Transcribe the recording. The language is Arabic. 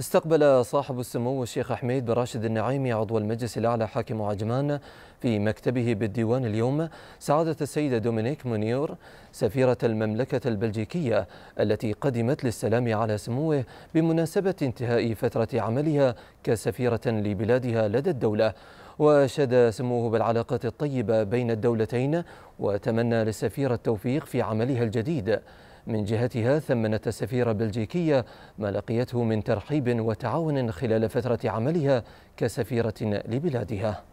استقبل صاحب السمو الشيخ حميد بن راشد النعيمي عضو المجلس الأعلى حاكم عجمان في مكتبه بالديوان اليوم سعادة السيدة دومينيك مونيور سفيرة المملكة البلجيكية التي قدمت للسلام على سموه بمناسبة انتهاء فترة عملها كسفيرة لبلادها لدى الدولة وشاد سموه بالعلاقة الطيبة بين الدولتين وتمنى للسفيرة التوفيق في عملها الجديد من جهتها ثمنت السفيرة البلجيكية ما لقيته من ترحيب وتعاون خلال فترة عملها كسفيرة لبلادها